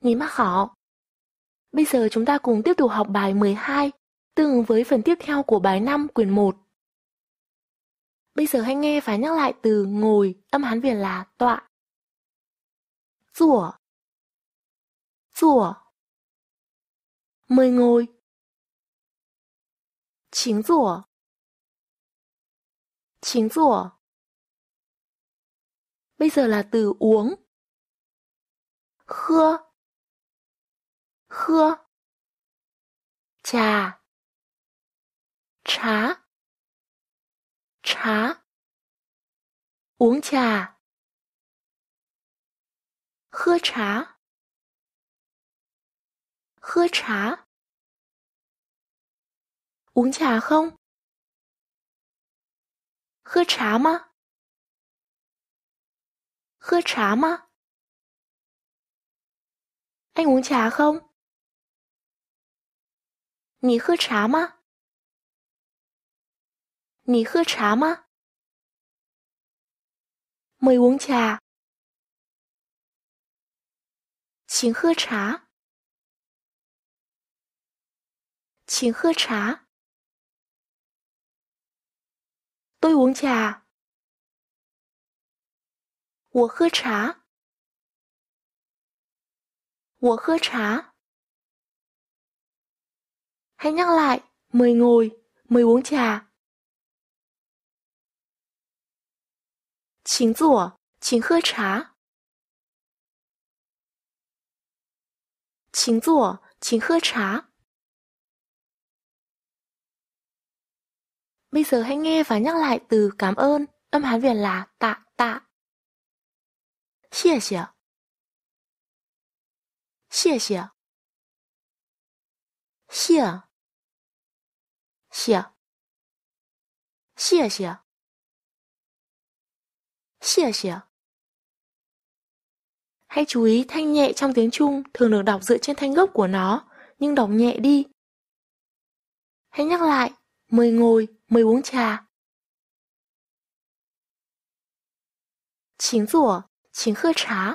Người mắt họ. Bây giờ chúng ta cùng tiếp tục học bài 12, tương ứng với phần tiếp theo của bài 5 quyển 1. Bây giờ hãy nghe và nhắc lại từ ngồi, âm Hán Việt là tọa. Rủa Rủa Mời ngồi Chính rủa Chính rủa Bây giờ là từ uống. Khưa 喝，家。茶茶，翁家喝茶喝茶，翁家哼。喝茶吗？喝茶吗？哎，我恰哼。你喝茶吗？你喝茶吗？没问题啊。请喝茶，请喝茶。对文茶，我喝茶，我喝茶。Hãy nhắc lại, mời ngồi, mời uống trà. Chính rủa, chính khơ trà. Chính rủa, chính khơ trà. Bây giờ hãy nghe và nhắc lại từ cảm ơn, âm Hán Việt là tạ tạ. Xìa xìa. Xìa xìa. Xìa. 谢，谢谢，谢谢。Hãy chú ý thanh nhẹ trong tiếng Trung thường được đọc dựa trên thanh gốc của nó, nhưng đọc nhẹ đi. Hãy nhắc lại, mời ngồi, mời uống trà. Chính rủa, chính khơ trá.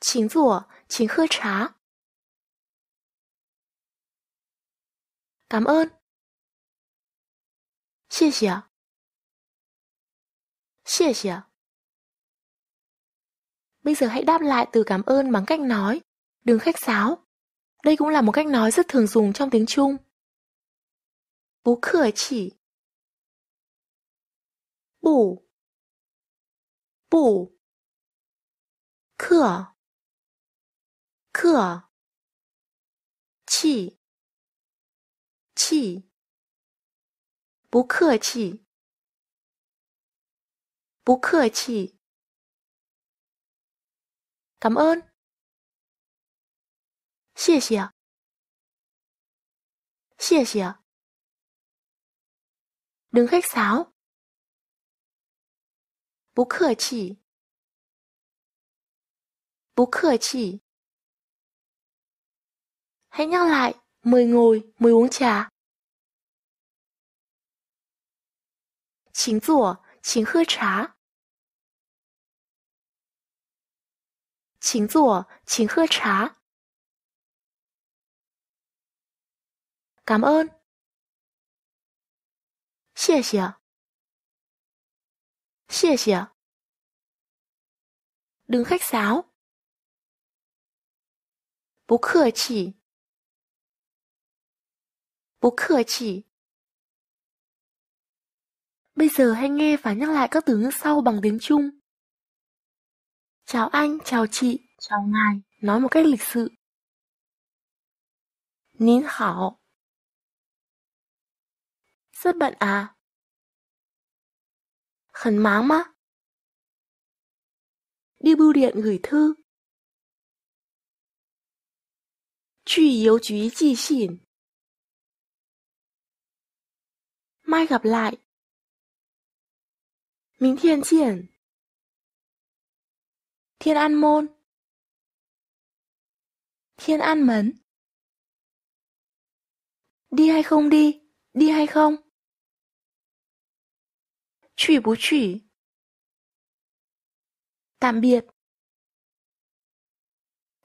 Chính rủa, chính khơ trá. cảm ơn. Bây giờ hãy đáp lại từ cảm ơn bằng cách nói, đừng khách sáo. Đây cũng là một cách nói rất thường dùng trong tiếng Trung. Bú khởi chỉ Bù Bù Cửa Cửa Chỉ 气，不客气，不客气。cảm ơn，谢谢，谢谢。đừng khách sáo，不客气，不客气。hãy nhắc lại mời ngồi mời uống trà. Chính rủa, chính hơ trà. Chính rủa, chính hư trà. Cảm ơn. Xie xie. Xie xie. Đừng khách sáo. Bố khờ chỉ. 不客气。Bây giờ hãy nghe và nhắc lại các từ ngữ sau bằng tiếng Trung. Chào anh, chào chị, chào ngài, nói một cách lịch sự. Nín hảo. Rất bận à? Khẩn máng má. Đi bưu điện gửi thư. Truy yếu chú ý chi xỉn. mai gặp lại. Minh thiên triển. Thiên An Môn Thiên An Mấn Đi hay không đi? Đi hay không? Chủy bú chủy Tạm biệt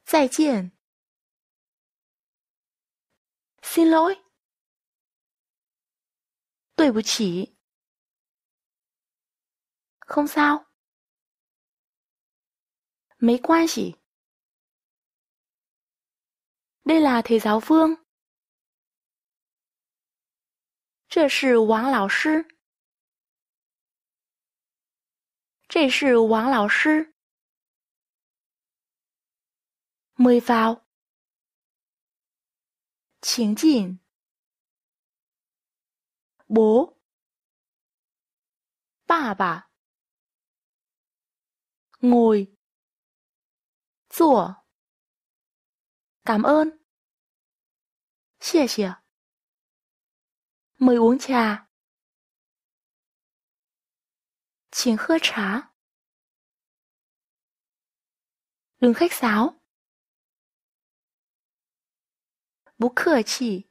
Giải triển Xin lỗi 对不起。không sao. Mấy quan chỉ. Đây là thầy giáo Vương. 这是王老师。这是王老师。mời vào，请进。bố. Bà bà. Ngồi. Rủa. Cảm ơn. Xìa xìa. Mời uống trà. Xin khơ trà. Đừng khách sáo. Bố khở chỉ.